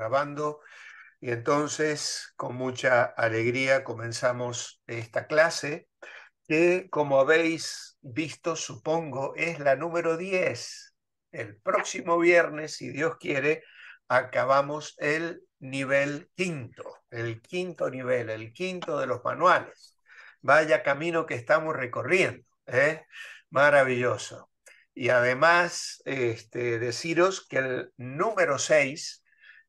grabando. Y entonces, con mucha alegría, comenzamos esta clase, que como habéis visto, supongo, es la número 10. El próximo viernes, si Dios quiere, acabamos el nivel quinto, el quinto nivel, el quinto de los manuales. Vaya camino que estamos recorriendo. ¿eh? Maravilloso. Y además, este, deciros que el número 6,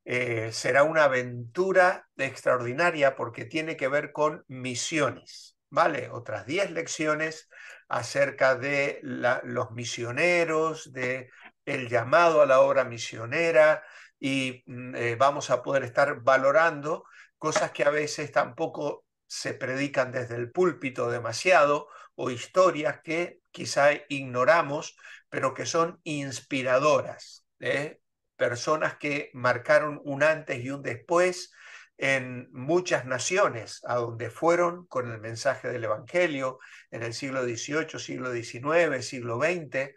eh, será una aventura extraordinaria porque tiene que ver con misiones, ¿vale? Otras 10 lecciones acerca de los misioneros, de el llamado a la obra misionera y mm, eh, vamos a poder estar valorando cosas que a veces tampoco se predican desde el púlpito demasiado o historias que quizá ignoramos, pero que son inspiradoras. ¿eh? personas que marcaron un antes y un después en muchas naciones a donde fueron con el mensaje del Evangelio en el siglo XVIII, siglo XIX, siglo XX,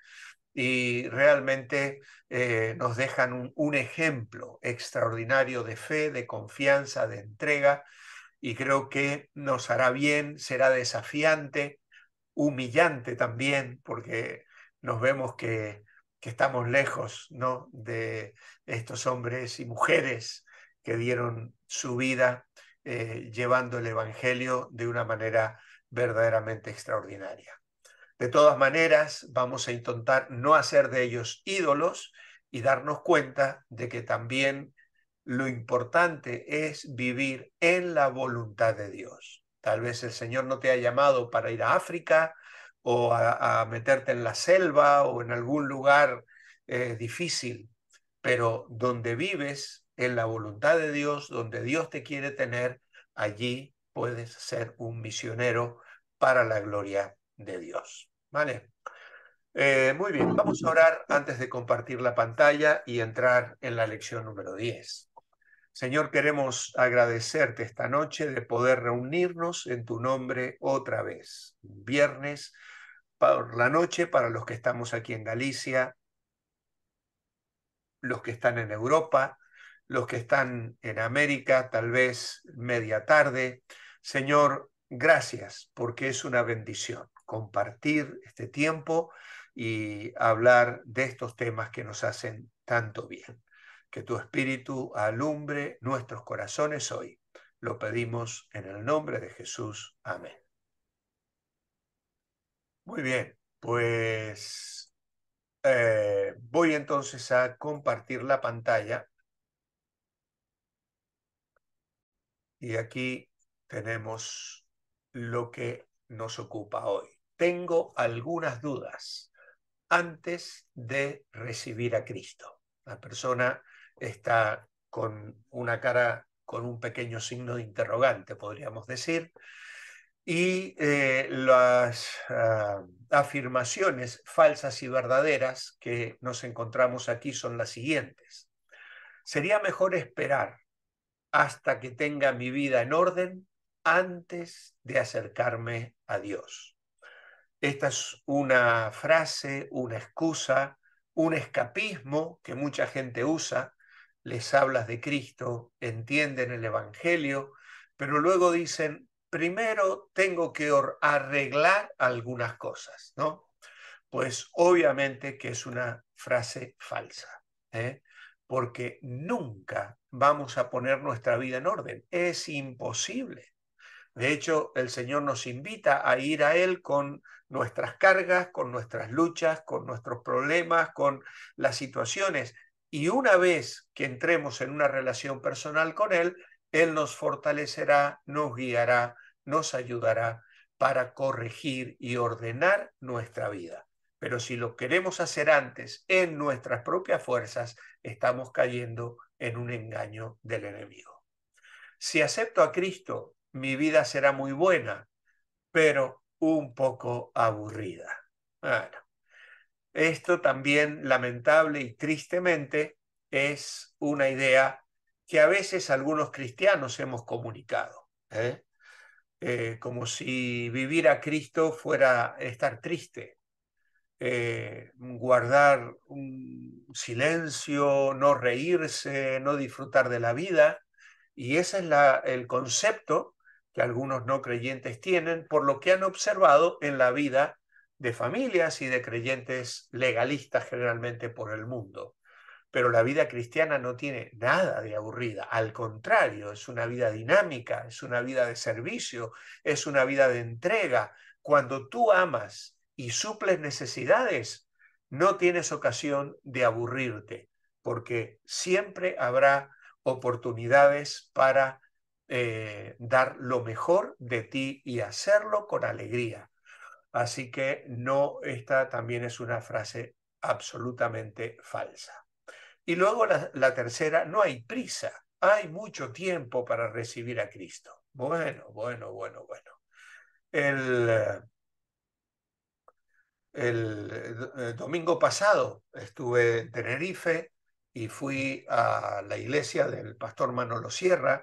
y realmente eh, nos dejan un ejemplo extraordinario de fe, de confianza, de entrega, y creo que nos hará bien, será desafiante, humillante también, porque nos vemos que que estamos lejos ¿no? de estos hombres y mujeres que dieron su vida eh, llevando el Evangelio de una manera verdaderamente extraordinaria. De todas maneras, vamos a intentar no hacer de ellos ídolos y darnos cuenta de que también lo importante es vivir en la voluntad de Dios. Tal vez el Señor no te ha llamado para ir a África, o a, meterte en la selva o en algún lugar eh, difícil, pero donde vives en la voluntad de Dios, donde Dios te quiere tener, allí puedes ser un misionero para la gloria de Dios. ¿Vale? Eh, muy bien, vamos a orar antes de compartir la pantalla y entrar en la lección número 10. Señor, queremos agradecerte esta noche de poder reunirnos en tu nombre otra vez. Viernes la noche para los que estamos aquí en Galicia, los que están en Europa, los que están en América, tal vez media tarde. Señor, gracias porque es una bendición compartir este tiempo y hablar de estos temas que nos hacen tanto bien. Que tu espíritu alumbre nuestros corazones hoy. Lo pedimos en el nombre de Jesús. Amén. Muy bien, pues eh, voy entonces a compartir la pantalla. Y aquí tenemos lo que nos ocupa hoy. Tengo algunas dudas antes de recibir a Cristo. La persona está con una cara, con un pequeño signo de interrogante, podríamos decir, y eh, las ah, afirmaciones falsas y verdaderas que nos encontramos aquí son las siguientes. Sería mejor esperar hasta que tenga mi vida en orden antes de acercarme a Dios. Esta es una frase, una excusa, un escapismo que mucha gente usa. Les hablas de Cristo, entienden el Evangelio, pero luego dicen, primero tengo que arreglar algunas cosas, ¿no? Pues obviamente que es una frase falsa, ¿eh? porque nunca vamos a poner nuestra vida en orden. Es imposible. De hecho, el Señor nos invita a ir a Él con nuestras cargas, con nuestras luchas, con nuestros problemas, con las situaciones. Y una vez que entremos en una relación personal con Él, Él nos fortalecerá, nos guiará nos ayudará para corregir y ordenar nuestra vida. Pero si lo queremos hacer antes en nuestras propias fuerzas, estamos cayendo en un engaño del enemigo. Si acepto a Cristo, mi vida será muy buena, pero un poco aburrida. esto también lamentable y tristemente es una idea que a veces algunos cristianos hemos comunicado. ¿eh? Eh, como si vivir a Cristo fuera estar triste, eh, guardar un silencio, no reírse, no disfrutar de la vida. Y ese es el concepto que algunos no creyentes tienen por lo que han observado en la vida de familias y de creyentes legalistas generalmente por el mundo pero la vida cristiana no tiene nada de aburrida, al contrario, es una vida dinámica, es una vida de servicio, es una vida de entrega. Cuando tú amas y suples necesidades, no tienes ocasión de aburrirte, porque siempre habrá oportunidades para eh, dar lo mejor de ti y hacerlo con alegría. Así que no, esta también es una frase absolutamente falsa. Y luego la, tercera, no hay prisa, hay mucho tiempo para recibir a Cristo. Bueno, bueno, bueno, bueno. El, el, domingo pasado estuve en Tenerife y fui a la iglesia del pastor Manolo Sierra.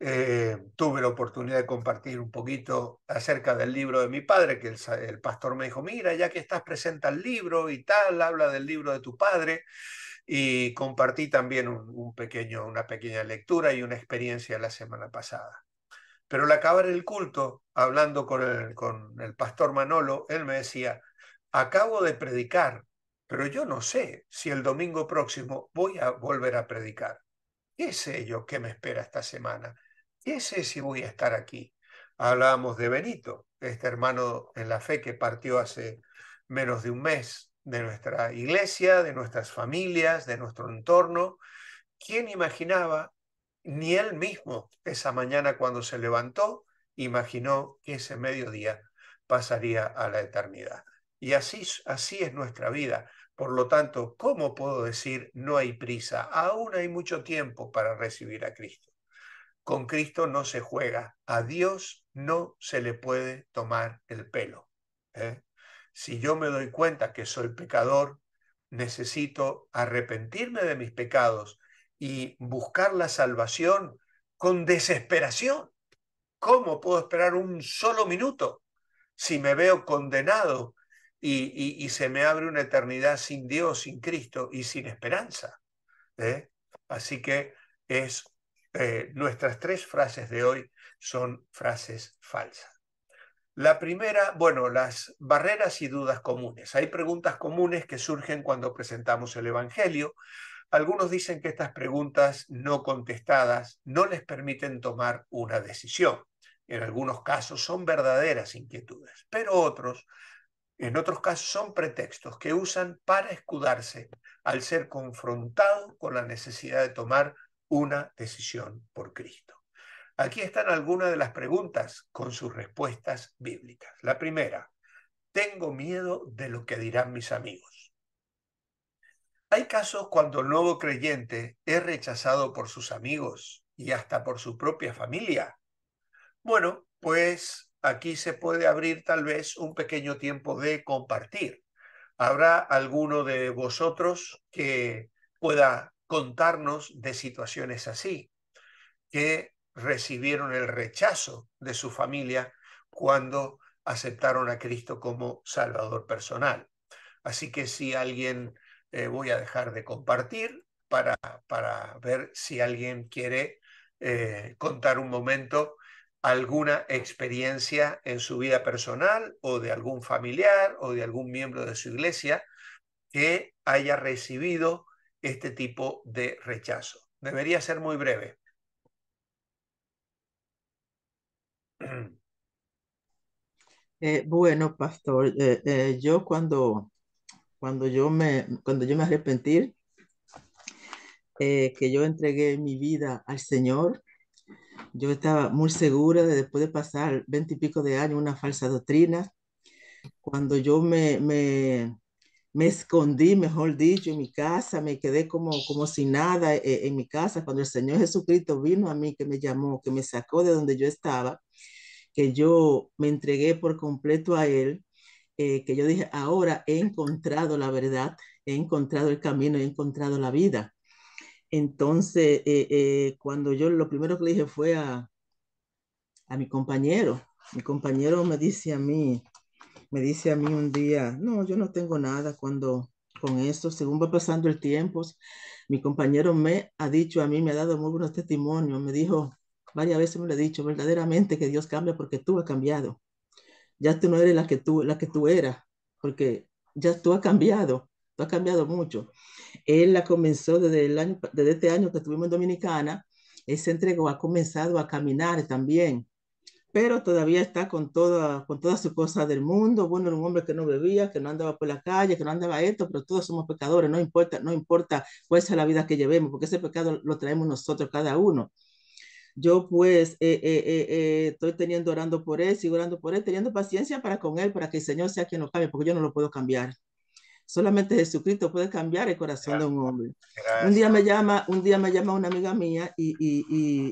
Eh, tuve la oportunidad de compartir un poquito acerca del libro de mi padre, que el, el, pastor me dijo, mira, ya que estás, presente el libro y tal, habla del libro de tu padre y compartí también un, pequeño, una pequeña lectura y una experiencia la semana pasada. Pero al acabar el culto, hablando con el, con el pastor Manolo, él me decía, acabo de predicar, pero yo no sé si el domingo próximo voy a volver a predicar. ¿Qué sé yo qué me espera esta semana? ¿Qué sé si voy a estar aquí? Hablábamos de Benito, este hermano en la fe que partió hace menos de un mes de nuestra iglesia, de nuestras familias, de nuestro entorno. ¿Quién imaginaba, ni él mismo, esa mañana cuando se levantó, imaginó que ese mediodía pasaría a la eternidad? Y así, así es nuestra vida. Por lo tanto, ¿cómo puedo decir no hay prisa? Aún hay mucho tiempo para recibir a Cristo. Con Cristo no se juega. A Dios no se le puede tomar el pelo. ¿eh? Si yo me doy cuenta que soy pecador, necesito arrepentirme de mis pecados y buscar la salvación con desesperación. ¿Cómo puedo esperar un solo minuto si me veo condenado y, se me abre una eternidad sin Dios, sin Cristo y sin esperanza? ¿Eh? Así que es eh, nuestras tres frases de hoy son frases falsas. La primera, bueno, las barreras y dudas comunes. Hay preguntas comunes que surgen cuando presentamos el Evangelio. Algunos dicen que estas preguntas no contestadas no les permiten tomar una decisión. En algunos casos son verdaderas inquietudes, pero otros, en otros casos son pretextos que usan para escudarse al ser confrontado con la necesidad de tomar una decisión por Cristo. Aquí están algunas de las preguntas con sus respuestas bíblicas. La primera, tengo miedo de lo que dirán mis amigos. Hay casos cuando el nuevo creyente es rechazado por sus amigos y hasta por su propia familia. Bueno, pues aquí se puede abrir tal vez un pequeño tiempo de compartir. ¿Habrá alguno de vosotros que pueda contarnos de situaciones así? que recibieron el rechazo de su familia cuando aceptaron a Cristo como Salvador personal. Así que si alguien, eh, voy a dejar de compartir para, para ver si alguien quiere eh, contar un momento alguna experiencia en su vida personal o de algún familiar o de algún miembro de su iglesia que haya recibido este tipo de rechazo. Debería ser muy breve. Eh, bueno, pastor, eh, eh, yo cuando, cuando yo me cuando yo me arrepentí, que yo entregué mi vida al Señor, yo estaba muy segura de después de pasar y pico de años una falsa doctrina. Cuando yo me, me, me, escondí, mejor dicho, en mi casa, me quedé como, como sin nada en mi casa. Cuando el Señor Jesucristo vino a mí, que me llamó, que me sacó de donde yo estaba, que yo me entregué por completo a Él, eh, que yo dije, ahora he encontrado la verdad, he encontrado el camino, he encontrado la vida. Entonces, eh, eh, cuando yo lo primero que le dije fue a, mi compañero, mi compañero me dice a mí, me dice a mí un día, no, yo no tengo nada cuando con esto, según va pasando el tiempo, mi compañero me ha dicho a mí, me ha dado muy buenos testimonios, me dijo, Varias veces me lo he dicho, verdaderamente que Dios cambia porque tú has cambiado. Ya tú no eres la que tú, la que tú eras, porque ya tú has cambiado, tú has cambiado mucho. Él la comenzó desde, el desde este año que estuvimos en Dominicana, él se entregó, ha comenzado a caminar también, pero todavía está con toda, con todas sus cosas del mundo. Bueno, era un hombre que no bebía, que no andaba por la calle, que no andaba esto, pero todos somos pecadores, no importa, no importa cuál sea la vida que llevemos, porque ese pecado lo traemos nosotros cada uno yo pues eh, eh, eh, estoy teniendo orando por él, sigo orando por él, teniendo paciencia para con él, para que el Señor sea quien lo cambie, porque yo no lo puedo cambiar. Solamente Jesucristo puede cambiar el corazón de un hombre. Un día me llama, un día me llama una amiga mía y,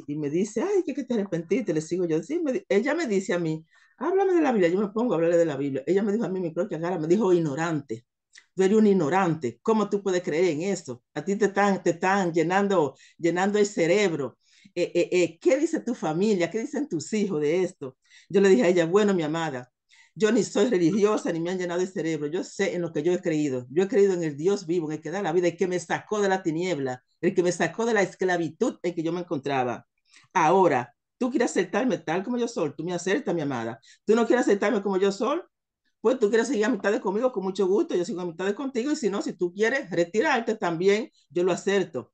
y, me dice, ay, que, te arrepentiste, le sigo yo. Sí, ella me dice a mí, háblame de la Biblia, yo me pongo a hablarle de la Biblia. Ella me dijo a mí mi propia cara, me dijo ignorante. Tú eres un ignorante. ¿Cómo tú puedes creer en eso? A ti te están, te están llenando, llenando el cerebro eh, eh, eh, ¿qué dice tu familia? ¿Qué dicen tus hijos de esto? Yo le dije a ella, bueno, mi amada, yo ni soy religiosa ni me han llenado el cerebro. Yo sé en lo que yo he creído. Yo he creído en el Dios vivo, en el que da la vida, el que me sacó de la tiniebla, el que me sacó de la esclavitud en que yo me encontraba. Ahora, tú quieres aceptarme tal como yo soy, tú me aceptas, mi amada. Tú no quieres aceptarme como yo soy, pues tú quieres seguir a de conmigo, con mucho gusto, yo sigo a de contigo, y si no, si tú quieres retirarte también, yo lo acepto.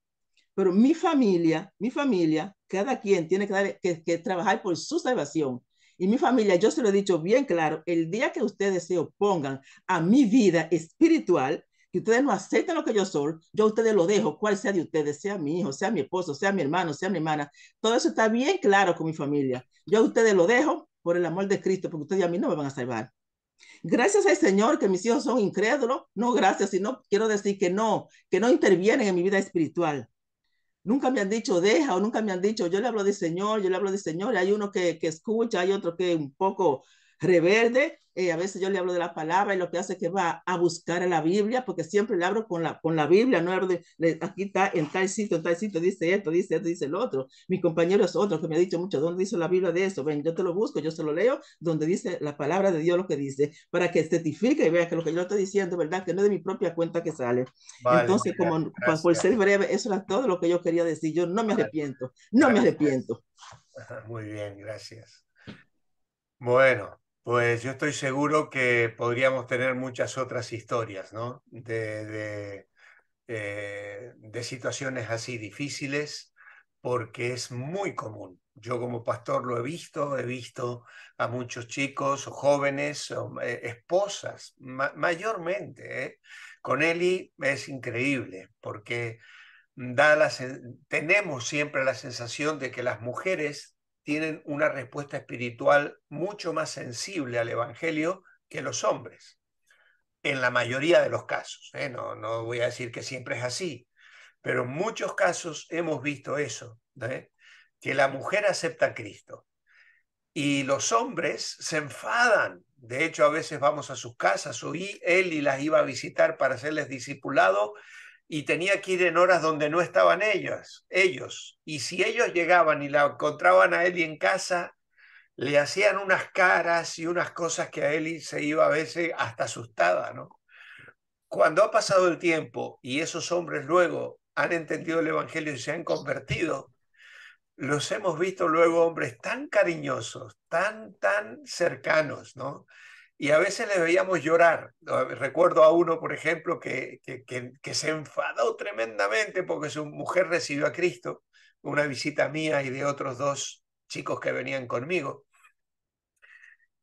Pero mi familia, mi familia, cada quien tiene que, trabajar por su salvación. Y mi familia, yo se lo he dicho bien claro, el día que ustedes se opongan a mi vida espiritual, que ustedes no acepten lo que yo soy, yo a ustedes lo dejo, cual sea de ustedes, sea mi hijo, sea mi esposo, sea mi hermano, sea mi hermana, todo eso está bien claro con mi familia. Yo a ustedes lo dejo por el amor de Cristo, porque ustedes a mí no me van a salvar. Gracias al Señor que mis hijos son incrédulos, no gracias, sino quiero decir que no, que no intervienen en mi vida espiritual. Nunca me han dicho deja o nunca me han dicho yo le hablo de Señor, yo le hablo de Señor. Hay uno que, que escucha, hay otro que un poco reverde, eh, a veces yo le hablo de la palabra y lo que hace es que va a buscar a la Biblia, porque siempre le hablo con la, con la Biblia, no hablo de, aquí está en tal sitio, en tal sitio, dice esto, dice esto, dice el otro. Mi compañero es otro que me ha dicho mucho, ¿dónde dice la Biblia de eso? Ven, yo te lo busco, yo se lo leo, donde dice la palabra de Dios lo que dice, para que estetifique y vea que lo que yo estoy diciendo, ¿verdad? Que no es de mi propia cuenta que sale. Entonces, como por ser breve, eso era todo lo que yo quería decir. Yo no me arrepiento, no me arrepiento. Muy bien, gracias. Bueno, pues yo estoy seguro que podríamos tener muchas otras historias, ¿no? De, eh, de, situaciones así difíciles, porque es muy común. Yo como pastor lo he visto, he visto a muchos chicos o jóvenes, o, eh, esposas, mayormente. ¿eh? Con Eli es increíble, porque da tenemos siempre la sensación de que las mujeres tienen una respuesta espiritual mucho más sensible al Evangelio que los hombres, en la mayoría de los casos. ¿eh? No, no voy a decir que siempre es así, pero en muchos casos hemos visto eso, ¿eh? que la mujer acepta a Cristo y los hombres se enfadan. De hecho, a veces vamos a sus casas, o él y las iba a visitar para hacerles discipulado y tenía que ir en horas donde no estaban ellos, ellos. Y si ellos llegaban y la encontraban a y en casa, le hacían unas caras y unas cosas que a él se iba a veces hasta asustada, ¿no? Cuando ha pasado el tiempo y esos hombres luego han entendido el Evangelio y se han convertido, los hemos visto luego hombres tan cariñosos, tan, tan cercanos, ¿no? y a veces les veíamos llorar. Recuerdo a uno, por ejemplo, que, que, se enfadó tremendamente porque su mujer recibió a Cristo, una visita mía y de otros dos chicos que venían conmigo.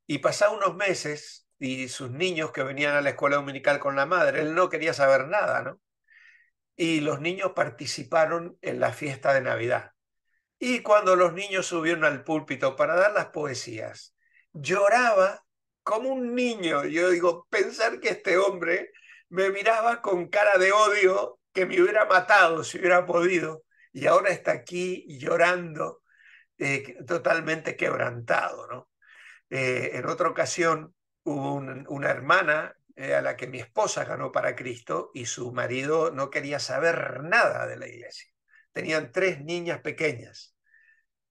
Y pasaron unos meses y sus niños que venían a la escuela dominical con la madre, él no quería saber nada, ¿no? Y los niños participaron en la fiesta de Navidad. Y cuando los niños subieron al púlpito para dar las poesías, lloraba como un niño. Yo digo, pensar que este hombre me miraba con cara de odio que me hubiera matado si hubiera podido. Y ahora está aquí llorando, eh, totalmente quebrantado. ¿no? Eh, en otra ocasión hubo una hermana eh, a la que mi esposa ganó para Cristo y su marido no quería saber nada de la iglesia. Tenían tres niñas pequeñas.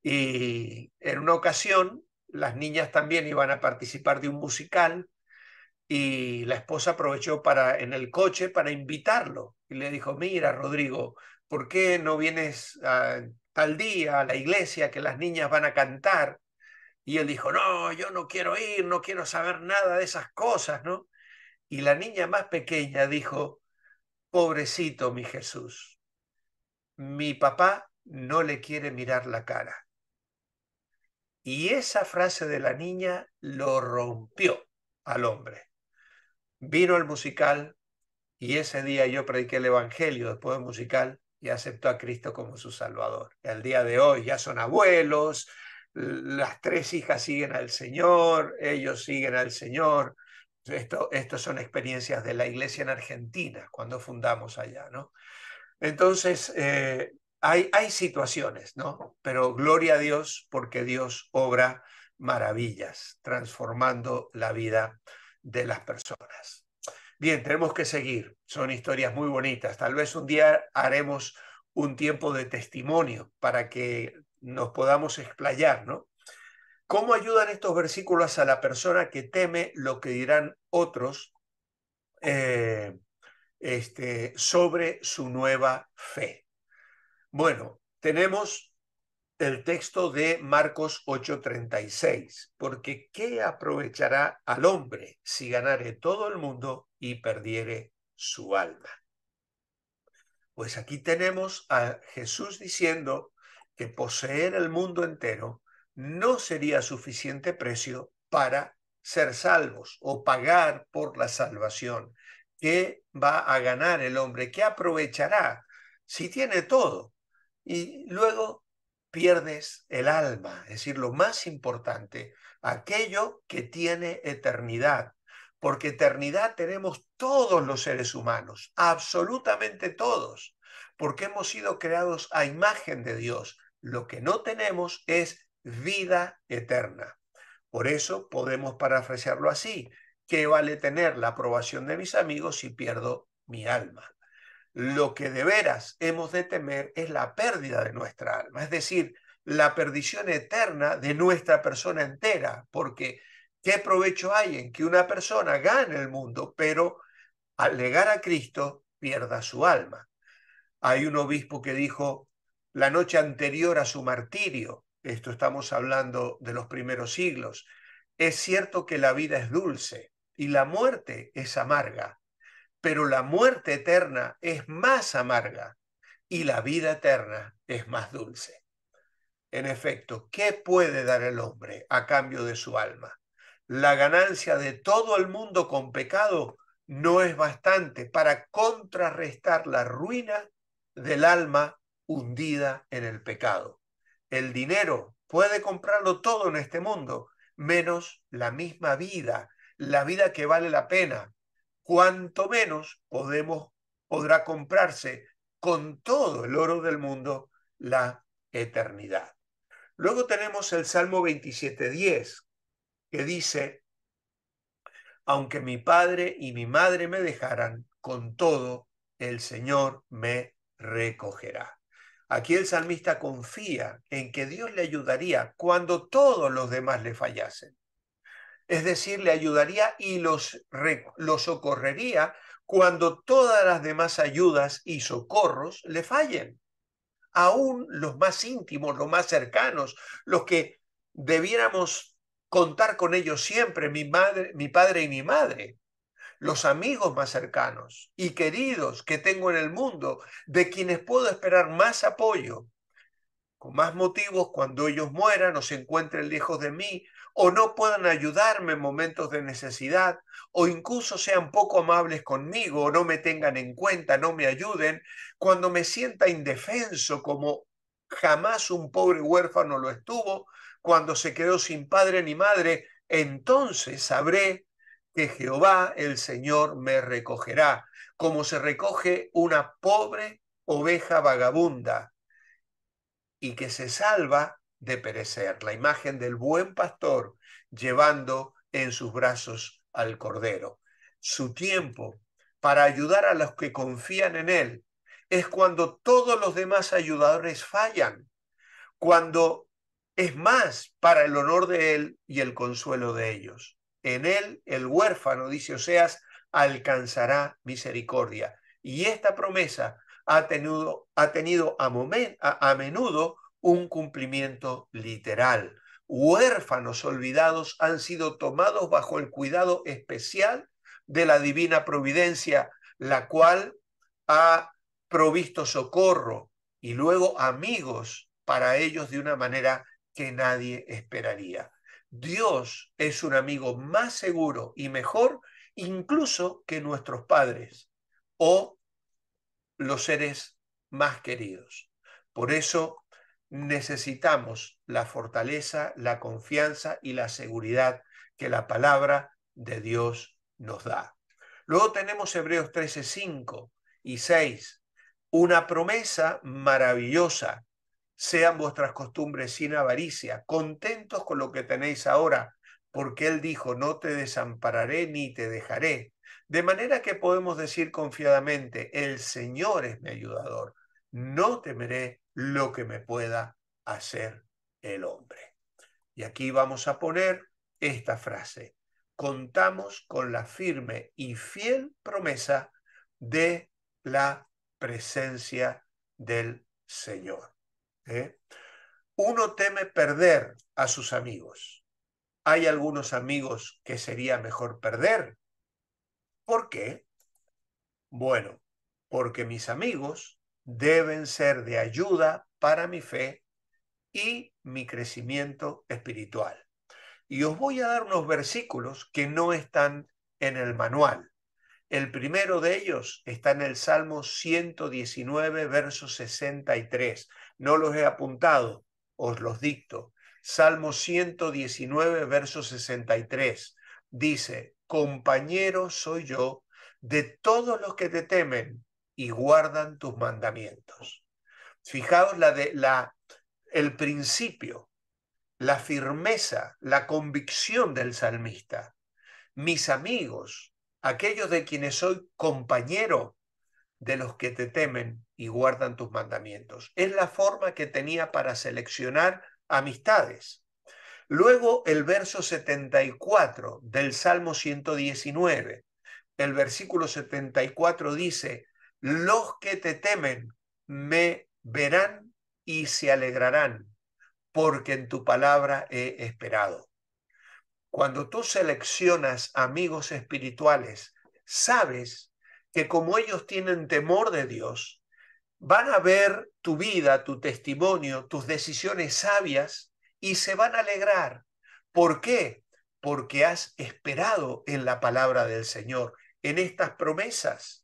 Y en una ocasión las niñas también iban a participar de un musical y la esposa aprovechó para en el coche para invitarlo y le dijo, mira Rodrigo, ¿por qué no vienes al tal día a la iglesia que las niñas van a cantar? Y él dijo, no, yo no quiero ir, no quiero saber nada de esas cosas, ¿no? Y la niña más pequeña dijo, pobrecito mi Jesús, mi papá no le quiere mirar la cara. Y esa frase de la niña lo rompió al hombre. Vino el musical y ese día yo prediqué el Evangelio después del musical y aceptó a Cristo como su Salvador. Y al día de hoy ya son abuelos, las tres hijas siguen al Señor, ellos siguen al Señor. Estas son experiencias de la iglesia en Argentina, cuando fundamos allá, ¿no? Entonces, eh, hay, situaciones, ¿no? Pero gloria a Dios porque Dios obra maravillas, transformando la vida de las personas. Bien, tenemos que seguir. Son historias muy bonitas. Tal vez un día haremos un tiempo de testimonio para que nos podamos explayar, ¿no? ¿Cómo ayudan estos versículos a la persona que teme lo que dirán otros eh, este, sobre su nueva fe? Bueno, tenemos el texto de Marcos 8:36, porque ¿qué aprovechará al hombre si ganare todo el mundo y perdiere su alma? Pues aquí tenemos a Jesús diciendo que poseer el mundo entero no sería suficiente precio para ser salvos o pagar por la salvación. ¿Qué va a ganar el hombre? ¿Qué aprovechará si tiene todo? y luego pierdes el alma, es decir, lo más importante, aquello que tiene eternidad, porque eternidad tenemos todos los seres humanos, absolutamente todos, porque hemos sido creados a imagen de Dios. Lo que no tenemos es vida eterna. Por eso podemos parafrasearlo así, ¿qué vale tener la aprobación de mis amigos si pierdo mi alma? Lo que de veras hemos de temer es la pérdida de nuestra alma, es decir, la perdición eterna de nuestra persona entera, porque ¿qué provecho hay en que una persona gane el mundo, pero al llegar a Cristo pierda su alma? Hay un obispo que dijo, la noche anterior a su martirio, esto estamos hablando de los primeros siglos, es cierto que la vida es dulce y la muerte es amarga, pero la muerte eterna es más amarga y la vida eterna es más dulce. En efecto, ¿qué puede dar el hombre a cambio de su alma? La ganancia de todo el mundo con pecado no es bastante para contrarrestar la ruina del alma hundida en el pecado. El dinero puede comprarlo todo en este mundo, menos la misma vida, la vida que vale la pena, cuanto menos podemos, podrá comprarse con todo el oro del mundo la eternidad. Luego tenemos el Salmo 27.10, que dice, aunque mi padre y mi madre me dejaran, con todo el Señor me recogerá. Aquí el salmista confía en que Dios le ayudaría cuando todos los demás le fallasen es decir, le ayudaría y los, socorrería cuando todas las demás ayudas y socorros le fallen. Aún los más íntimos, los más cercanos, los que debiéramos contar con ellos siempre, mi, madre, mi padre y mi madre, los amigos más cercanos y queridos que tengo en el mundo, de quienes puedo esperar más apoyo, con más motivos cuando ellos mueran o se encuentren lejos de mí o no puedan ayudarme en momentos de necesidad, o incluso sean poco amables conmigo, o no me tengan en cuenta, no me ayuden, cuando me sienta indefenso como jamás un pobre huérfano lo estuvo, cuando se quedó sin padre ni madre, entonces sabré que Jehová el Señor me recogerá, como se recoge una pobre oveja vagabunda, y que se salva de perecer, la imagen del buen pastor llevando en sus brazos al Cordero. Su tiempo para ayudar a los que confían en Él es cuando todos los demás ayudadores fallan, cuando es más para el honor de Él y el consuelo de ellos. En Él el huérfano, dice Oseas, alcanzará misericordia. Y esta promesa ha tenido, ha tenido a menudo un cumplimiento literal. Huérfanos olvidados han sido tomados bajo el cuidado especial de la divina providencia, la cual ha provisto socorro y luego amigos para ellos de una manera que nadie esperaría. Dios es un amigo más seguro y mejor incluso que nuestros padres o los seres más queridos. Por eso necesitamos la fortaleza, la confianza y la seguridad que la palabra de Dios nos da. Luego tenemos Hebreos 13, 5 y 6, una promesa maravillosa. Sean vuestras costumbres sin avaricia, contentos con lo que tenéis ahora, porque Él dijo, no te desampararé ni te dejaré. De manera que podemos decir confiadamente, el Señor es mi ayudador no temeré lo que me pueda hacer el hombre. Y aquí vamos a poner esta frase. Contamos con la firme y fiel promesa de la presencia del Señor. ¿eh? Uno teme perder a sus amigos. Hay algunos amigos que sería mejor perder. ¿Por qué? Bueno, porque mis amigos deben ser de ayuda para mi fe y mi crecimiento espiritual. Y os voy a dar unos versículos que no están en el manual. El primero de ellos está en el Salmo 119, verso 63. No los he apuntado, os los dicto. Salmo 119, verso 63. Dice, compañero soy yo de todos los que te temen y guardan tus mandamientos. Fijaos la de, la, el principio, la firmeza, la convicción del salmista. Mis amigos, aquellos de quienes soy compañero, de los que te temen y guardan tus mandamientos. Es la forma que tenía para seleccionar amistades. Luego el verso 74 del Salmo 119. El versículo 74 dice, los que te temen me verán y se alegrarán, porque en tu palabra he esperado. Cuando tú seleccionas amigos espirituales, sabes que como ellos tienen temor de Dios, van a ver tu vida, tu testimonio, tus decisiones sabias y se van a alegrar. ¿Por qué? Porque has esperado en la palabra del Señor, en estas promesas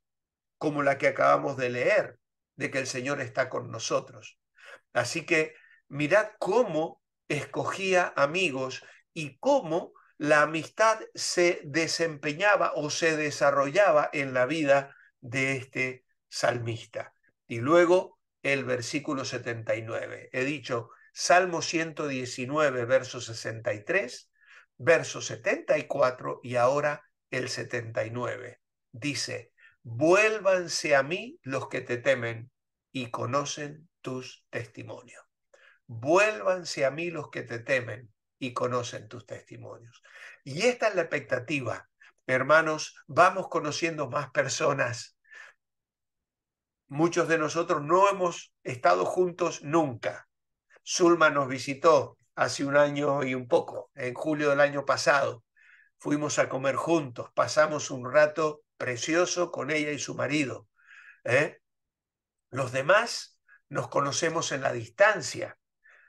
como la que acabamos de leer, de que el Señor está con nosotros. Así que mirad cómo escogía amigos y cómo la amistad se desempeñaba o se desarrollaba en la vida de este salmista. Y luego el versículo 79. He dicho Salmo 119, verso 63, verso 74 y ahora el 79. Dice, vuélvanse a mí los que te temen y conocen tus testimonios. Vuélvanse a mí los que te temen y conocen tus testimonios. Y esta es la expectativa. Hermanos, vamos conociendo más personas. Muchos de nosotros no hemos estado juntos nunca. Zulma nos visitó hace un año y un poco, en julio del año pasado. Fuimos a comer juntos, pasamos un rato precioso con ella y su marido. ¿eh? Los demás nos conocemos en la distancia.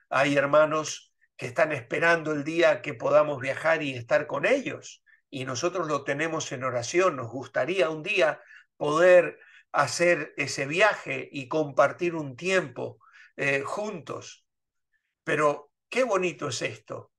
Hay hermanos que están esperando el día que podamos viajar y estar con ellos. Y nosotros lo tenemos en oración. Nos gustaría un día poder hacer ese viaje y compartir un tiempo eh, juntos. Pero qué bonito es esto.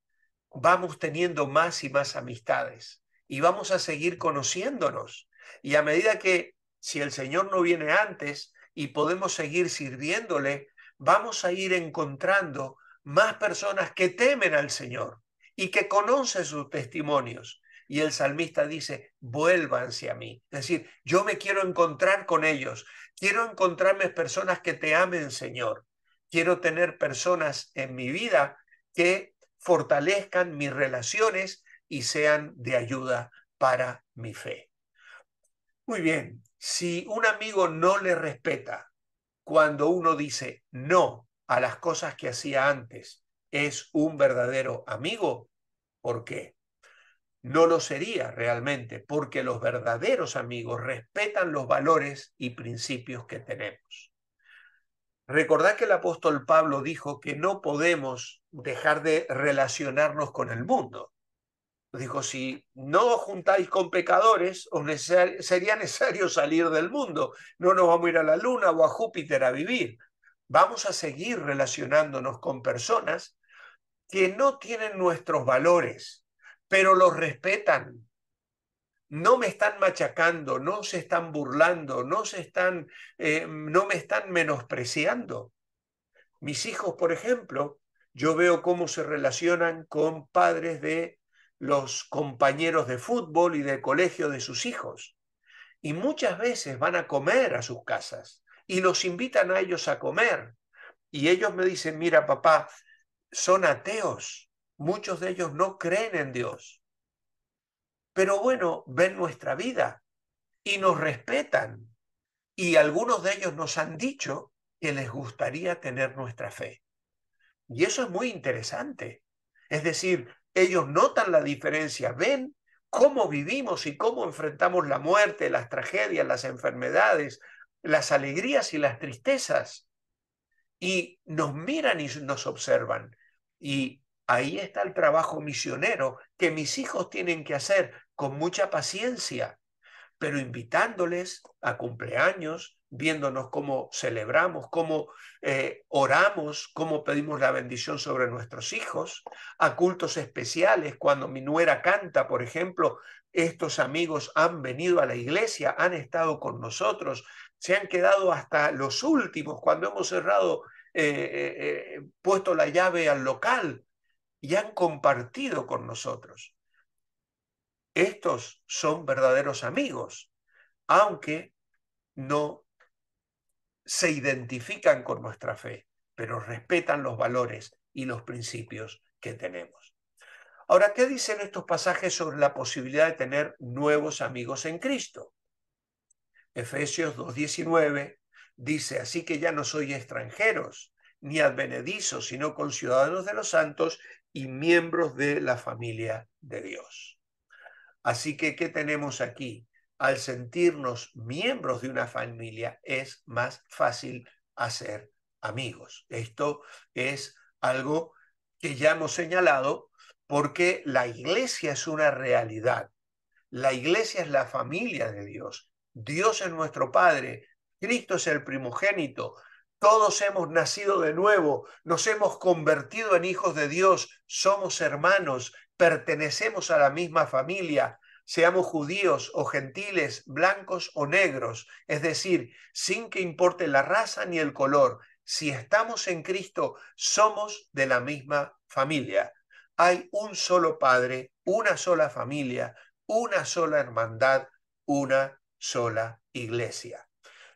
Vamos teniendo más y más amistades y vamos a seguir conociéndonos. Y a medida que, si el Señor no viene antes y podemos seguir sirviéndole, vamos a ir encontrando más personas que temen al Señor y que conocen sus testimonios. Y el salmista dice, vuélvanse a mí. Es decir, yo me quiero encontrar con ellos. Quiero encontrarme personas que te amen, Señor. Quiero tener personas en mi vida que fortalezcan mis relaciones y sean de ayuda para mi fe. Muy bien, si un amigo no le respeta cuando uno dice no a las cosas que hacía antes, ¿es un verdadero amigo? ¿Por qué? No lo sería realmente, porque los verdaderos amigos respetan los valores y principios que tenemos. Recordad que el apóstol Pablo dijo que no podemos dejar de relacionarnos con el mundo, Dijo, si no os juntáis con pecadores, sería necesario salir del mundo. No nos vamos a ir a la Luna o a Júpiter a vivir. Vamos a seguir relacionándonos con personas que no tienen nuestros valores, pero los respetan. No me están machacando, no se están burlando, no, se están, eh, no me están menospreciando. Mis hijos, por ejemplo, yo veo cómo se relacionan con padres de los compañeros de fútbol y de colegio de sus hijos. Y muchas veces van a comer a sus casas y los invitan a ellos a comer. Y ellos me dicen, mira papá, son ateos, muchos de ellos no creen en Dios. Pero bueno, ven nuestra vida y nos respetan. Y algunos de ellos nos han dicho que les gustaría tener nuestra fe. Y eso es muy interesante. Es decir, ellos notan la diferencia, ven cómo vivimos y cómo enfrentamos la muerte, las tragedias, las enfermedades, las alegrías y las tristezas. Y nos miran y nos observan. Y ahí está el trabajo misionero que mis hijos tienen que hacer con mucha paciencia, pero invitándoles a cumpleaños, viéndonos cómo celebramos, cómo eh, oramos, cómo pedimos la bendición sobre nuestros hijos, a cultos especiales, cuando mi nuera canta, por ejemplo, estos amigos han venido a la iglesia, han estado con nosotros, se han quedado hasta los últimos, cuando hemos cerrado, eh, eh, puesto la llave al local, y han compartido con nosotros. Estos son verdaderos amigos, aunque no se identifican con nuestra fe, pero respetan los valores y los principios que tenemos. Ahora, ¿qué dicen estos pasajes sobre la posibilidad de tener nuevos amigos en Cristo? Efesios 2.19 dice, así que ya no soy extranjeros ni advenedizos, sino conciudadanos de los santos y miembros de la familia de Dios. Así que, ¿qué tenemos aquí? Al sentirnos miembros de una familia es más fácil hacer amigos. Esto es algo que ya hemos señalado porque la iglesia es una realidad. La iglesia es la familia de Dios. Dios es nuestro Padre. Cristo es el primogénito. Todos hemos nacido de nuevo, nos hemos convertido en hijos de Dios, somos hermanos, pertenecemos a la misma familia, seamos judíos o gentiles, blancos o negros, es decir, sin que importe la raza ni el color, si estamos en Cristo, somos de la misma familia. Hay un solo Padre, una sola familia, una sola hermandad, una sola iglesia.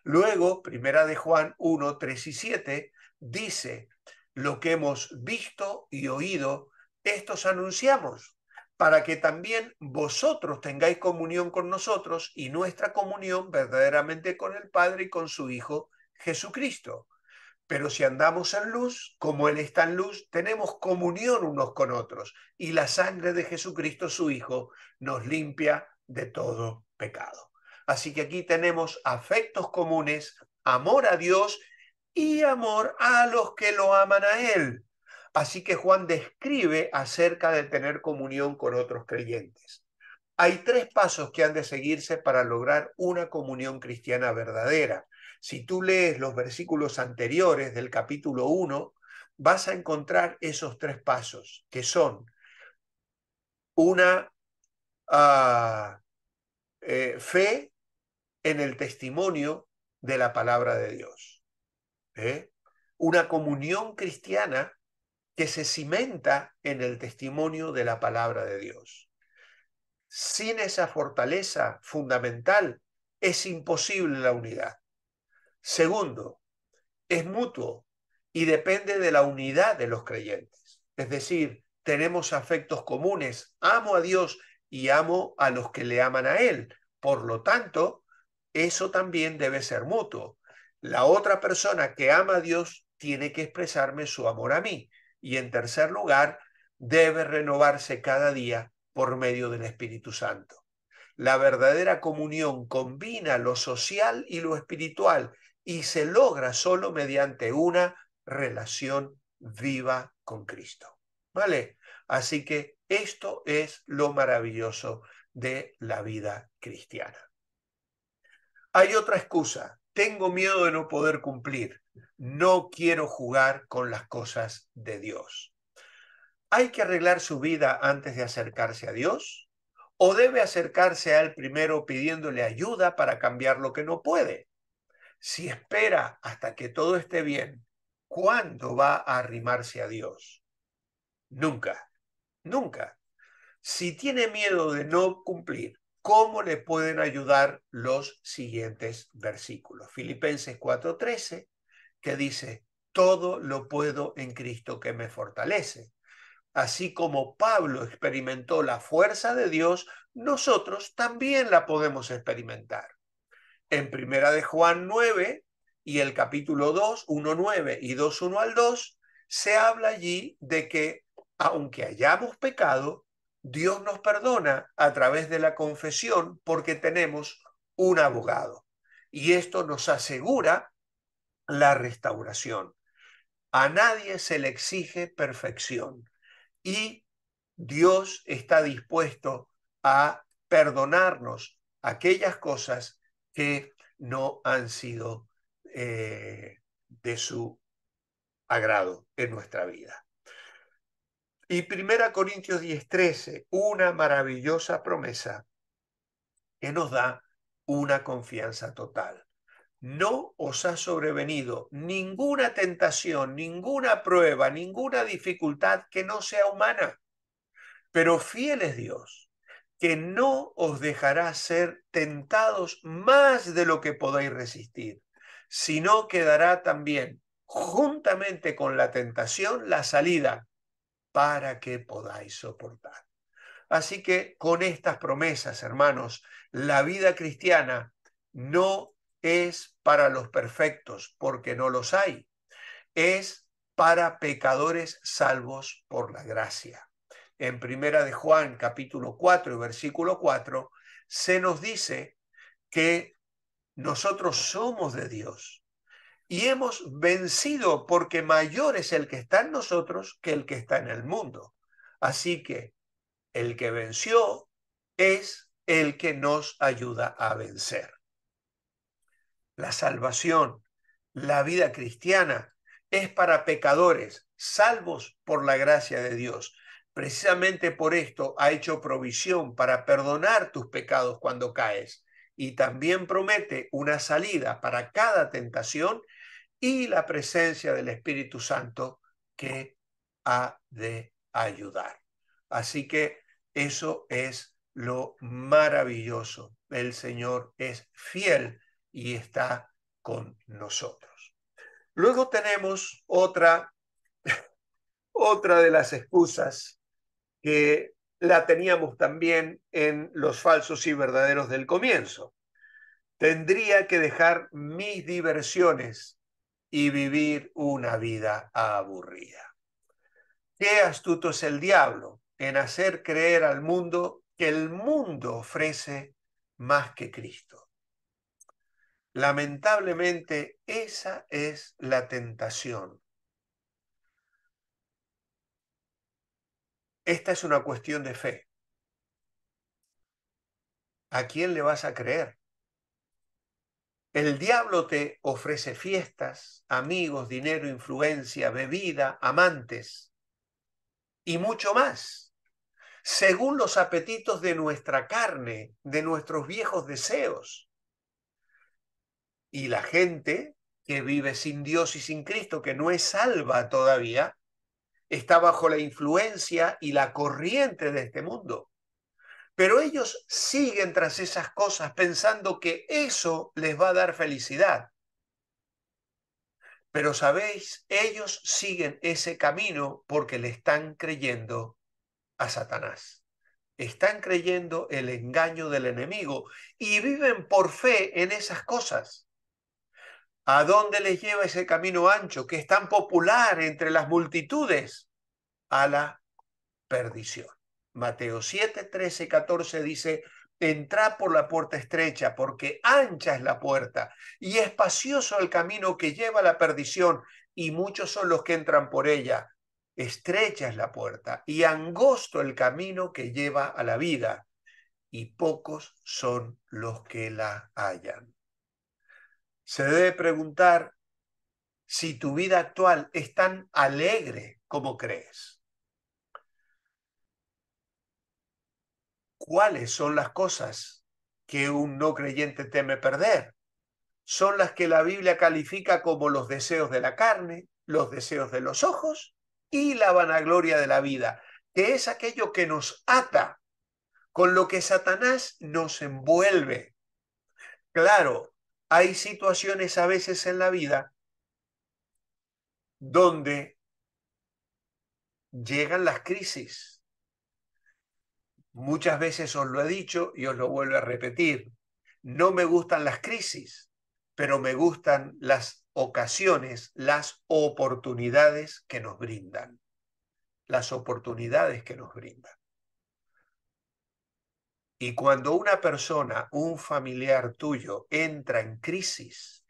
Luego, primera de Juan 1, 3 y 7, dice, lo que hemos visto y oído, estos anunciamos, para que también vosotros tengáis comunión con nosotros y nuestra comunión verdaderamente con el Padre y con su Hijo Jesucristo. Pero si andamos en luz, como Él está en luz, tenemos comunión unos con otros y la sangre de Jesucristo su Hijo nos limpia de todo pecado. Así que aquí tenemos afectos comunes, amor a Dios y amor a los que lo aman a Él. Así que Juan describe acerca de tener comunión con otros creyentes. Hay tres pasos que han de seguirse para lograr una comunión cristiana verdadera. Si tú lees los versículos anteriores del capítulo 1, vas a encontrar esos tres pasos, que son una ah, eh, fe en el testimonio de la palabra de Dios, ¿eh? una comunión cristiana que se cimenta en el testimonio de la palabra de Dios. Sin esa fortaleza fundamental es imposible la unidad. Segundo, es mutuo y depende de la unidad de los creyentes. Es decir, tenemos afectos comunes, amo a Dios y amo a los que le aman a Él. Por lo tanto, eso también debe ser mutuo. La otra persona que ama a Dios tiene que expresarme su amor a mí y en tercer lugar, debe renovarse cada día por medio del Espíritu Santo. La verdadera comunión combina lo social y lo espiritual y se logra solo mediante una relación viva con Cristo. ¿Vale? Así que esto es lo maravilloso de la vida cristiana. Hay otra excusa tengo miedo de no poder cumplir, no quiero jugar con las cosas de Dios. ¿Hay que arreglar su vida antes de acercarse a Dios? ¿O debe acercarse a Él primero pidiéndole ayuda para cambiar lo que no puede? Si espera hasta que todo esté bien, ¿cuándo va a arrimarse a Dios? Nunca, nunca. Si tiene miedo de no cumplir, cómo le pueden ayudar los siguientes versículos. Filipenses 4:13, que dice, todo lo puedo en Cristo que me fortalece. Así como Pablo experimentó la fuerza de Dios, nosotros también la podemos experimentar. En primera de Juan 9 y el capítulo 2, 1:9 y 2:1 al 2, se habla allí de que aunque hayamos pecado, Dios nos perdona a través de la confesión porque tenemos un abogado. Y esto nos asegura la restauración. A nadie se le exige perfección y Dios está dispuesto a perdonarnos aquellas cosas que no han sido eh, de su agrado en nuestra vida. Y 1 Corintios 10:13, una maravillosa promesa que nos da una confianza total. No os ha sobrevenido ninguna tentación, ninguna prueba, ninguna dificultad que no sea humana. Pero fiel es Dios, que no os dejará ser tentados más de lo que podáis resistir, sino que dará también, juntamente con la tentación, la salida para que podáis soportar. Así que con estas promesas, hermanos, la vida cristiana no es para los perfectos, porque no los hay. Es para pecadores salvos por la gracia. En Primera de Juan, capítulo 4 versículo 4, se nos dice que nosotros somos de Dios y hemos vencido porque mayor es el que está en nosotros que el que está en el mundo. Así que el que venció es el que nos ayuda a vencer. La salvación, la vida cristiana, es para pecadores, salvos por la gracia de Dios. Precisamente por esto ha hecho provisión para perdonar tus pecados cuando caes y también promete una salida para cada tentación y la presencia del Espíritu Santo que ha de ayudar. Así que eso es lo maravilloso. El Señor es fiel y está con nosotros. Luego tenemos otra, otra de las excusas que la teníamos también en los falsos y verdaderos del comienzo. Tendría que dejar mis diversiones y vivir una vida aburrida. Qué astuto es el diablo en hacer creer al mundo que el mundo ofrece más que Cristo. Lamentablemente, esa es la tentación Esta es una cuestión de fe. ¿A quién le vas a creer? El diablo te ofrece fiestas, amigos, dinero, influencia, bebida, amantes y mucho más, según los apetitos de nuestra carne, de nuestros viejos deseos. Y la gente que vive sin Dios y sin Cristo, que no es salva todavía, está bajo la influencia y la corriente de este mundo. Pero ellos siguen tras esas cosas pensando que eso les va a dar felicidad. Pero sabéis, ellos siguen ese camino porque le están creyendo a Satanás. Están creyendo el engaño del enemigo y viven por fe en esas cosas. ¿A dónde les lleva ese camino ancho que es tan popular entre las multitudes? A la perdición. Mateo 7, 13, 14 dice, entrad por la puerta estrecha, porque ancha es la puerta y espacioso el camino que lleva a la perdición, y muchos son los que entran por ella. Estrecha es la puerta y angosto el camino que lleva a la vida, y pocos son los que la hallan se debe preguntar si tu vida actual es tan alegre como crees. ¿Cuáles son las cosas que un no creyente teme perder? Son las que la Biblia califica como los deseos de la carne, los deseos de los ojos y la vanagloria de la vida, que es aquello que nos ata, con lo que Satanás nos envuelve. Claro, hay situaciones a veces en la vida donde llegan las crisis. Muchas veces os lo he dicho y os lo vuelvo a repetir. No me gustan las crisis, pero me gustan las ocasiones, las oportunidades que nos brindan. Las oportunidades que nos brindan. Y cuando una persona, un familiar tuyo, entra en crisis,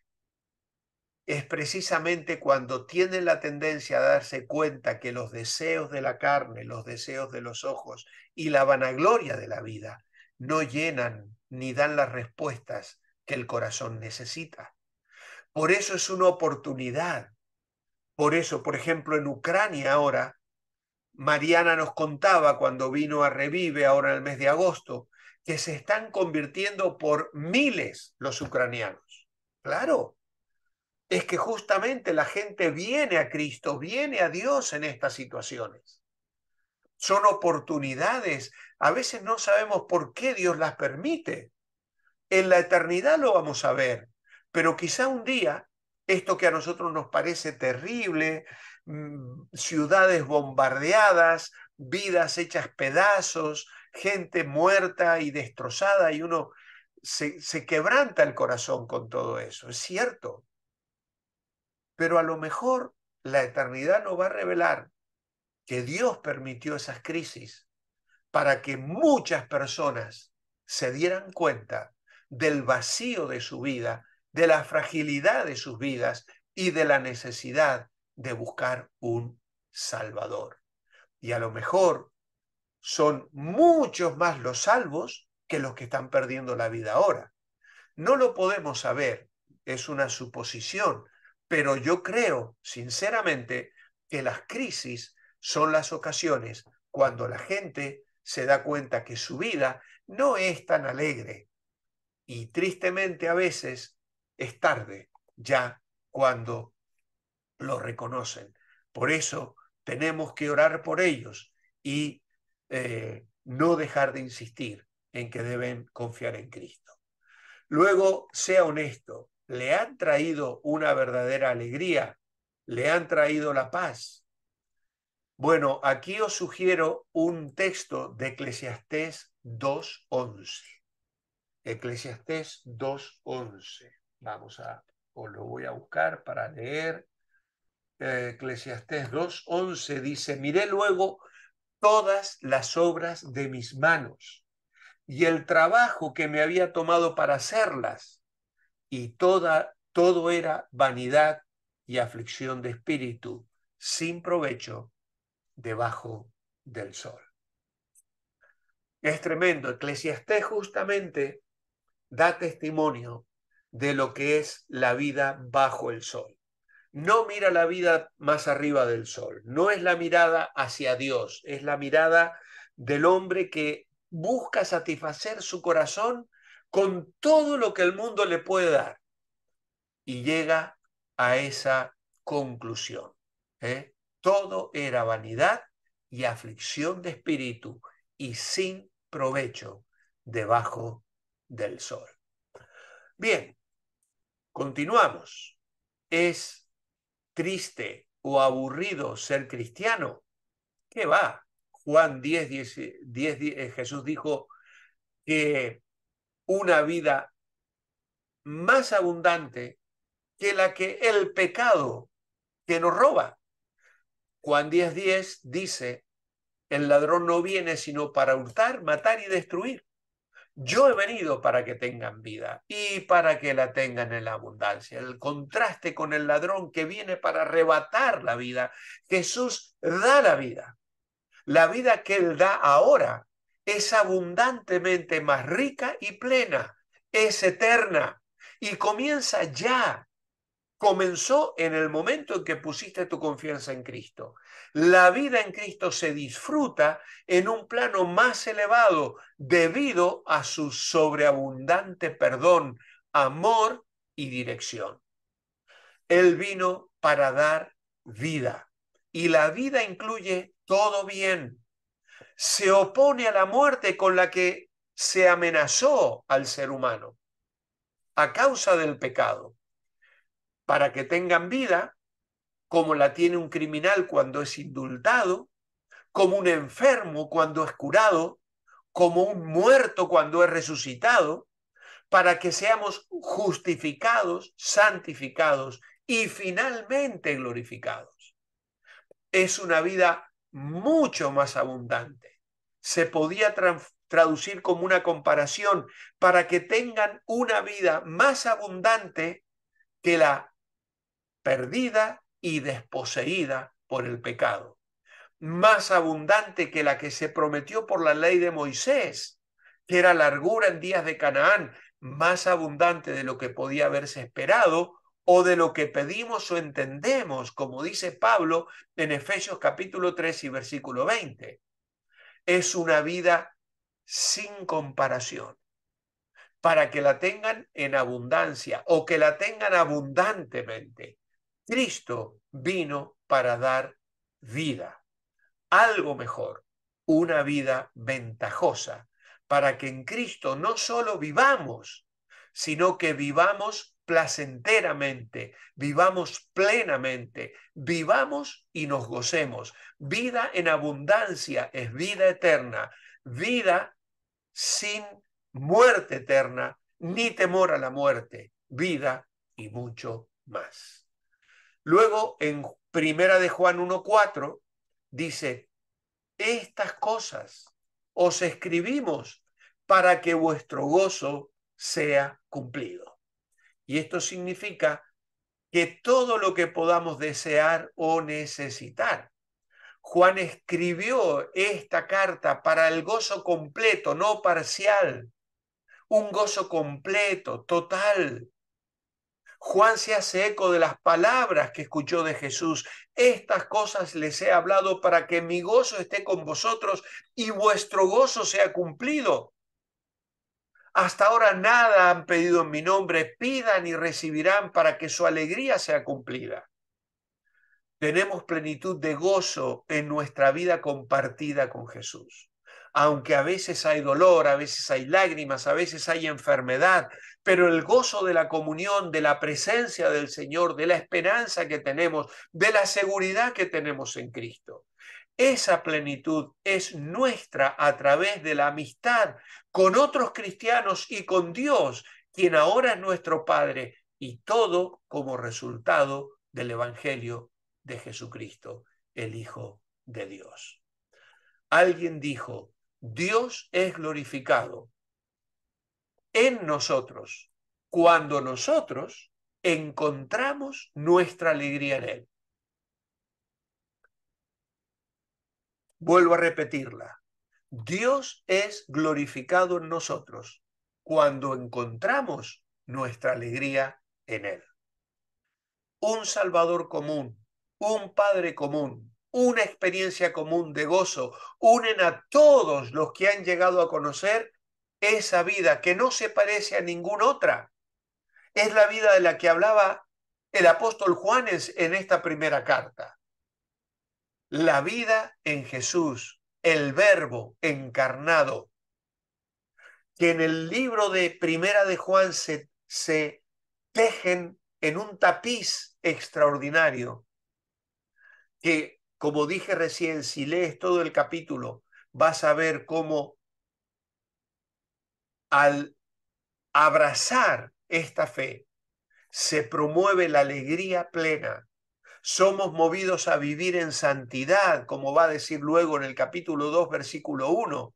es precisamente cuando tiene la tendencia a darse cuenta que los deseos de la carne, los deseos de los ojos y la vanagloria de la vida no llenan ni dan las respuestas que el corazón necesita. Por eso es una oportunidad. Por eso, por ejemplo, en Ucrania ahora, Mariana nos contaba cuando vino a Revive ahora en el mes de agosto, que se están convirtiendo por miles los ucranianos. Claro, es que justamente la gente viene a Cristo, viene a Dios en estas situaciones. Son oportunidades. A veces no sabemos por qué Dios las permite. En la eternidad lo vamos a ver, pero quizá un día esto que a nosotros nos parece terrible, mm, ciudades bombardeadas, vidas hechas pedazos, gente muerta y destrozada y uno se, quebranta el corazón con todo eso, es cierto. Pero a lo mejor la eternidad nos va a revelar que Dios permitió esas crisis para que muchas personas se dieran cuenta del vacío de su vida, de la fragilidad de sus vidas y de la necesidad de buscar un Salvador. Y a lo mejor son muchos más los salvos que los que están perdiendo la vida ahora. No lo podemos saber, es una suposición, pero yo creo, sinceramente, que las crisis son las ocasiones cuando la gente se da cuenta que su vida no es tan alegre y tristemente a veces es tarde ya cuando lo reconocen. Por eso tenemos que orar por ellos y eh, no dejar de insistir en que deben confiar en Cristo. Luego, sea honesto, ¿le han traído una verdadera alegría? ¿Le han traído la paz? Bueno, aquí os sugiero un texto de Eclesiastés 2.11. Eclesiastés 2.11. Vamos a, o lo voy a buscar para leer. Eh, Eclesiastés 2.11 dice, miré luego todas las obras de mis manos y el trabajo que me había tomado para hacerlas, y toda, todo era vanidad y aflicción de espíritu, sin provecho debajo del sol. Es tremendo, Eclesiastés justamente da testimonio de lo que es la vida bajo el sol no mira la vida más arriba del sol, no es la mirada hacia Dios, es la mirada del hombre que busca satisfacer su corazón con todo lo que el mundo le puede dar y llega a esa conclusión. ¿eh? Todo era vanidad y aflicción de espíritu y sin provecho debajo del sol. Bien, continuamos. Es triste o aburrido ser cristiano. ¿Qué va? Juan 10, 10, 10, 10 Jesús dijo que una vida más abundante que la que el pecado que nos roba. Juan 10:10 10 dice, el ladrón no viene sino para hurtar, matar y destruir. Yo he venido para que tengan vida y para que la tengan en la abundancia. El contraste con el ladrón que viene para arrebatar la vida. Jesús da la vida. La vida que Él da ahora es abundantemente más rica y plena, es eterna y comienza ya comenzó en el momento en que pusiste tu confianza en Cristo. La vida en Cristo se disfruta en un plano más elevado debido a su sobreabundante perdón, amor y dirección. Él vino para dar vida y la vida incluye todo bien. Se opone a la muerte con la que se amenazó al ser humano a causa del pecado para que tengan vida, como la tiene un criminal cuando es indultado, como un enfermo cuando es curado, como un muerto cuando es resucitado, para que seamos justificados, santificados y finalmente glorificados. Es una vida mucho más abundante. Se podía traducir como una comparación para que tengan una vida más abundante que la perdida y desposeída por el pecado, más abundante que la que se prometió por la ley de Moisés, que era largura en días de Canaán, más abundante de lo que podía haberse esperado o de lo que pedimos o entendemos, como dice Pablo en Efesios capítulo 3 y versículo 20. Es una vida sin comparación, para que la tengan en abundancia o que la tengan abundantemente. Cristo vino para dar vida, algo mejor, una vida ventajosa, para que en Cristo no solo vivamos, sino que vivamos placenteramente, vivamos plenamente, vivamos y nos gocemos. Vida en abundancia es vida eterna, vida sin muerte eterna, ni temor a la muerte, vida y mucho más. Luego, en Primera de Juan 1.4, dice, estas cosas os escribimos para que vuestro gozo sea cumplido. Y esto significa que todo lo que podamos desear o necesitar. Juan escribió esta carta para el gozo completo, no parcial, un gozo completo, total, Juan se hace eco de las palabras que escuchó de Jesús. Estas cosas les he hablado para que mi gozo esté con vosotros y vuestro gozo sea cumplido. Hasta ahora nada han pedido en mi nombre, pidan y recibirán para que su alegría sea cumplida. Tenemos plenitud de gozo en nuestra vida compartida con Jesús aunque a veces hay dolor, a veces hay lágrimas, a veces hay enfermedad, pero el gozo de la comunión, de la presencia del Señor, de la esperanza que tenemos, de la seguridad que tenemos en Cristo. Esa plenitud es nuestra a través de la amistad con otros cristianos y con Dios, quien ahora es nuestro Padre, y todo como resultado del Evangelio de Jesucristo, el Hijo de Dios. Alguien dijo, Dios es glorificado en nosotros cuando nosotros encontramos nuestra alegría en Él. Vuelvo a repetirla. Dios es glorificado en nosotros cuando encontramos nuestra alegría en Él. Un Salvador común, un Padre común, una experiencia común de gozo unen a todos los que han llegado a conocer esa vida que no se parece a ninguna otra. Es la vida de la que hablaba el apóstol Juan en esta primera carta. La vida en Jesús, el verbo encarnado, que en el libro de primera de Juan se, se tejen en un tapiz extraordinario, que como dije recién, si lees todo el capítulo, vas a ver cómo al abrazar esta fe, se promueve la alegría plena. Somos movidos a vivir en santidad, como va a decir luego en el capítulo 2, versículo 1,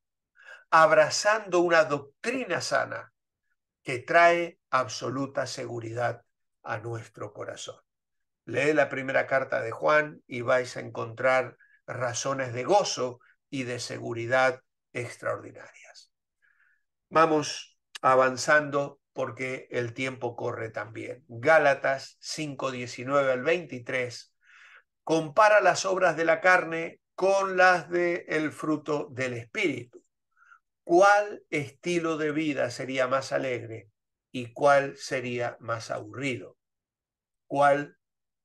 abrazando una doctrina sana que trae absoluta seguridad a nuestro corazón. Lee la primera carta de Juan y vais a encontrar razones de gozo y de seguridad extraordinarias. Vamos avanzando porque el tiempo corre también. Gálatas 5, 19 al 23 compara las obras de la carne con las del el fruto del Espíritu. ¿Cuál estilo de vida sería más alegre y cuál sería más aburrido? ¿Cuál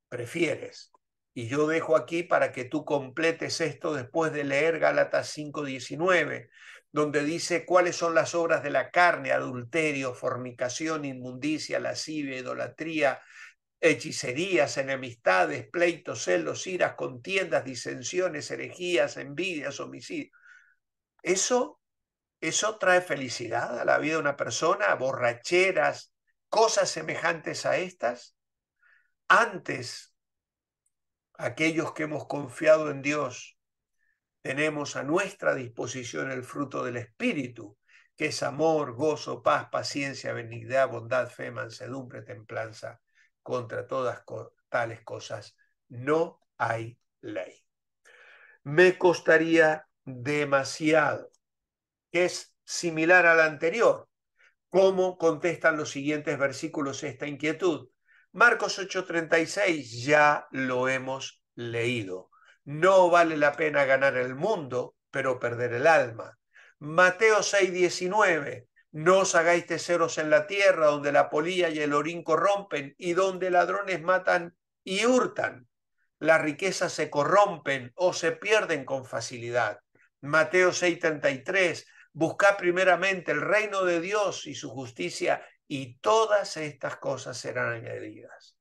prefieres? Y yo dejo aquí para que tú completes esto después de leer Gálatas 5:19 donde dice cuáles son las obras de la carne, adulterio, fornicación, inmundicia, lascivia, idolatría, hechicerías, enemistades, pleitos, celos, iras, contiendas, disensiones, herejías, envidias, homicidios. Eso, eso trae felicidad a la vida de una persona, borracheras, cosas semejantes a estas. Antes, aquellos que hemos confiado en Dios, tenemos a nuestra disposición el fruto del Espíritu, que es amor, gozo, paz, paciencia, benignidad, bondad, fe, mansedumbre, templanza. Contra todas tales cosas no hay ley. Me costaría demasiado, que es similar al anterior. ¿Cómo contestan los siguientes versículos esta inquietud? Marcos 8:36 ya lo hemos leído. No vale la pena ganar el mundo, pero perder el alma. Mateo 6:19, no os hagáis tesoros en la tierra donde la polilla y el orín corrompen y donde ladrones matan y hurtan. Las riquezas se corrompen o se pierden con facilidad. Mateo 6:33, buscad primeramente el reino de Dios y su justicia y todas estas cosas serán añadidas.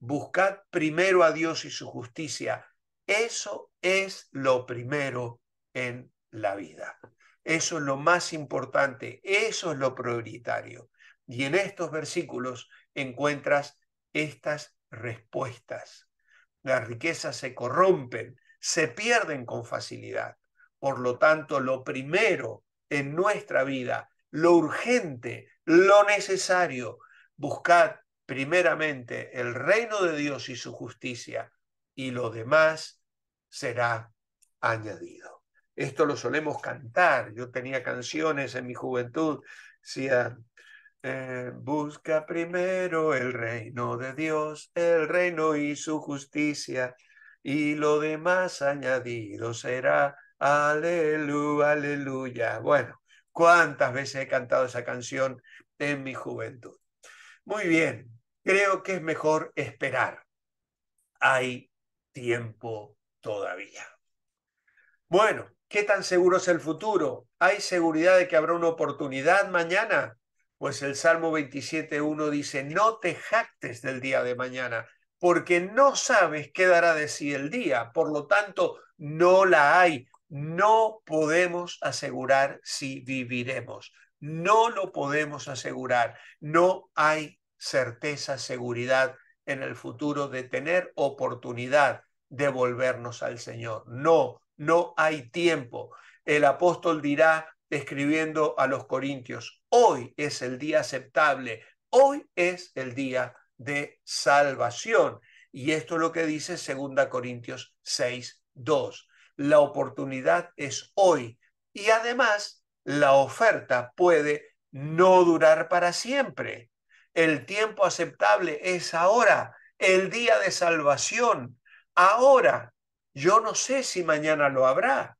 Buscad primero a Dios y su justicia eso es lo primero en la vida. Eso es lo más importante, eso es lo prioritario. Y en estos versículos encuentras estas respuestas. Las riquezas se corrompen, se pierden con facilidad. Por lo tanto, lo primero en nuestra vida, lo urgente, lo necesario, buscad primeramente el reino de Dios y su justicia y lo demás será añadido. Esto lo solemos cantar. Yo tenía canciones en mi juventud, decía, eh, busca primero el reino de Dios, el reino y su justicia, y lo demás añadido será aleluya, aleluya. Bueno, cuántas veces he cantado esa canción en mi juventud. Muy bien, creo que es mejor esperar. Hay tiempo todavía. Bueno, ¿qué tan seguro es el futuro? ¿Hay seguridad de que habrá una oportunidad mañana? Pues el Salmo 27.1 dice, no te jactes del día de mañana, porque no sabes qué dará de sí el día, por lo tanto, no la hay. No podemos asegurar si viviremos. No lo podemos asegurar. No hay certeza, seguridad en el futuro de tener oportunidad de volvernos al Señor. No, no hay tiempo. El apóstol dirá, escribiendo a los corintios, hoy es el día aceptable, hoy es el día de salvación. Y esto es lo que dice 2 Corintios 6, 2. La oportunidad es hoy. Y además, la oferta puede no durar para siempre. El tiempo aceptable es ahora, el día de salvación, ahora. Yo no sé si mañana lo habrá.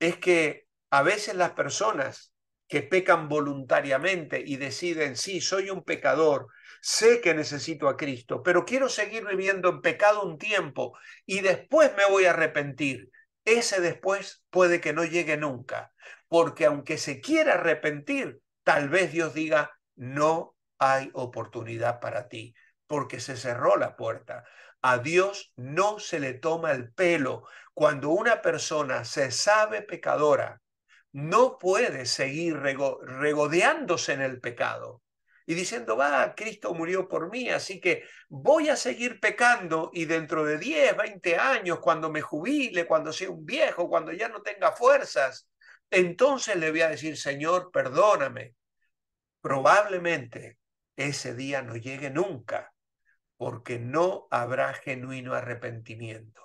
Es que a veces las personas que pecan voluntariamente y deciden, sí, soy un pecador, sé que necesito a Cristo, pero quiero seguir viviendo en pecado un tiempo y después me voy a arrepentir. Ese después puede que no llegue nunca, porque aunque se quiera arrepentir, tal vez Dios diga, no hay oportunidad para ti, porque se cerró la puerta. A Dios no se le toma el pelo. Cuando una persona se sabe pecadora, no puede seguir regodeándose en el pecado y diciendo, va, Cristo murió por mí, así que voy a seguir pecando y dentro de 10, 20 años, cuando me jubile, cuando sea un viejo, cuando ya no tenga fuerzas, entonces le voy a decir, Señor, perdóname, probablemente ese día no llegue nunca, porque no habrá genuino arrepentimiento.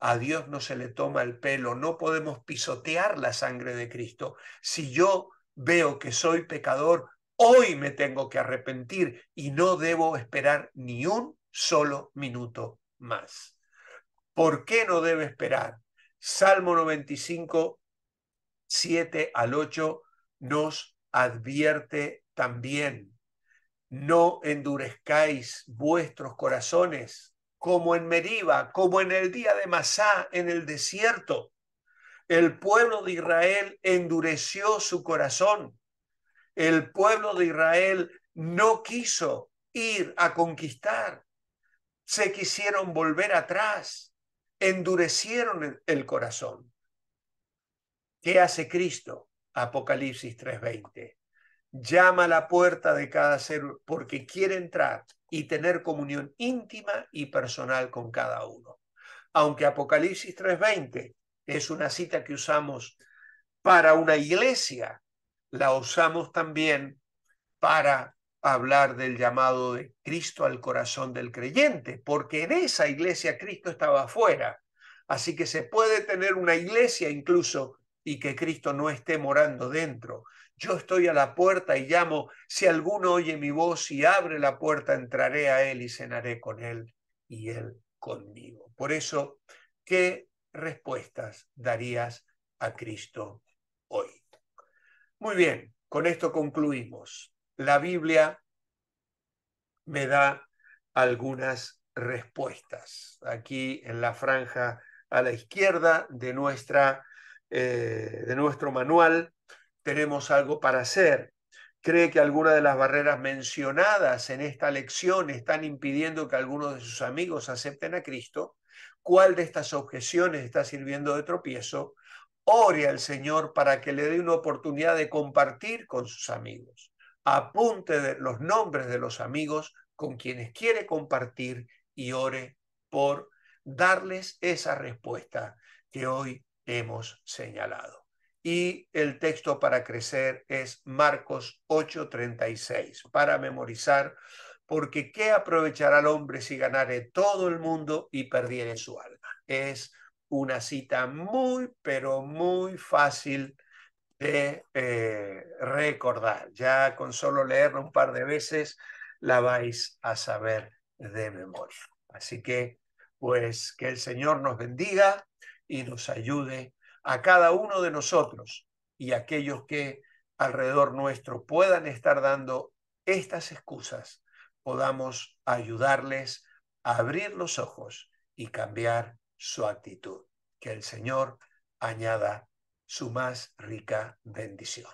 A Dios no se le toma el pelo, no podemos pisotear la sangre de Cristo. Si yo veo que soy pecador, hoy me tengo que arrepentir y no debo esperar ni un solo minuto más. ¿Por qué no debe esperar? Salmo 95, 7 al 8 nos advierte también. No endurezcáis vuestros corazones como en Meriba, como en el día de Masá, en el desierto. El pueblo de Israel endureció su corazón. El pueblo de Israel no quiso ir a conquistar. Se quisieron volver atrás. Endurecieron el corazón. ¿Qué hace Cristo? Apocalipsis 3:20 llama a la puerta de cada ser porque quiere entrar y tener comunión íntima y personal con cada uno. Aunque Apocalipsis 3:20 es una cita que usamos para una iglesia, la usamos también para hablar del llamado de Cristo al corazón del creyente, porque en esa iglesia Cristo estaba afuera. Así que se puede tener una iglesia incluso y que Cristo no esté morando dentro. Yo estoy a la puerta y llamo, si alguno oye mi voz y abre la puerta, entraré a él y cenaré con él y él conmigo. Por eso, ¿qué respuestas darías a Cristo hoy? Muy bien, con esto concluimos. La Biblia me da algunas respuestas. Aquí en la franja a la izquierda de, nuestra, eh, de nuestro manual tenemos algo para hacer. ¿Cree que alguna de las barreras mencionadas en esta lección están impidiendo que algunos de sus amigos acepten a Cristo? ¿Cuál de estas objeciones está sirviendo de tropiezo? Ore al Señor para que le dé una oportunidad de compartir con sus amigos. Apunte los nombres de los amigos con quienes quiere compartir y ore por darles esa respuesta que hoy hemos señalado y el texto para crecer es Marcos 8:36, para memorizar, porque ¿qué aprovechará el hombre si ganare todo el mundo y perdiere su alma? Es una cita muy, pero muy fácil de eh, recordar. Ya con solo leerla un par de veces la vais a saber de memoria. Así que, pues, que el Señor nos bendiga y nos ayude a cada uno de nosotros y a aquellos que alrededor nuestro puedan estar dando estas excusas, podamos ayudarles a abrir los ojos y cambiar su actitud. Que el Señor añada su más rica bendición.